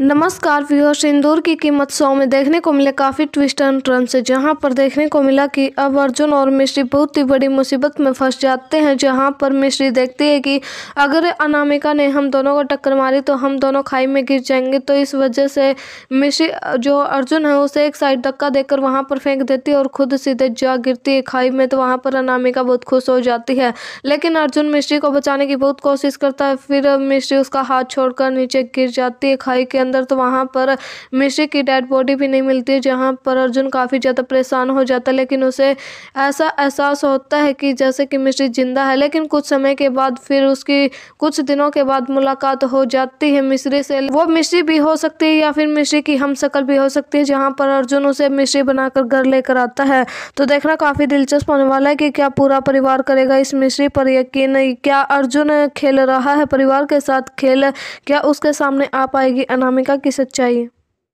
नमस्कार व्यूहर सिंदूर की कीमत सौ में देखने को मिले काफ़ी ट्विस्ट एंड टर्न से जहां पर देखने को मिला कि अब अर्जुन और मिश्री बहुत ही बड़ी मुसीबत में फंस जाते हैं जहां पर मिश्री देखती है कि अगर अनामिका ने हम दोनों को टक्कर मारी तो हम दोनों खाई में गिर जाएंगे तो इस वजह से मिश्री जो अर्जुन है उसे एक साइड धक्का देकर वहाँ पर फेंक देती है और खुद सीधे जा गिरती है खाई में तो वहाँ पर अनामिका बहुत खुश हो जाती है लेकिन अर्जुन मिश्री को बचाने की बहुत कोशिश करता है फिर मिश्री उसका हाथ छोड़कर नीचे गिर जाती है खाई के अंदर तो वहाँ पर मिश्री की डेड बॉडी भी नहीं मिलती जहाँ पर अर्जुन काफ़ी ज़्यादा परेशान हो जाता है लेकिन उसे ऐसा एहसास होता है कि जैसे कि मिश्री ज़िंदा है लेकिन कुछ समय के बाद फिर उसकी कुछ दिनों के बाद मुलाकात हो जाती है मिश्री से वो मिश्री भी हो सकती है या फिर मिश्री की हम शक्ल भी हो सकती है जहाँ पर अर्जुन उसे मिश्री बनाकर घर लेकर आता है तो देखना काफ़ी दिलचस्प होने वाला है कि क्या पूरा परिवार करेगा इस मिश्री पर यकीन क्या अर्जुन खेल रहा है परिवार के साथ खेल क्या उसके सामने आ पाएगी अनामिका भूमिका की सच्चाई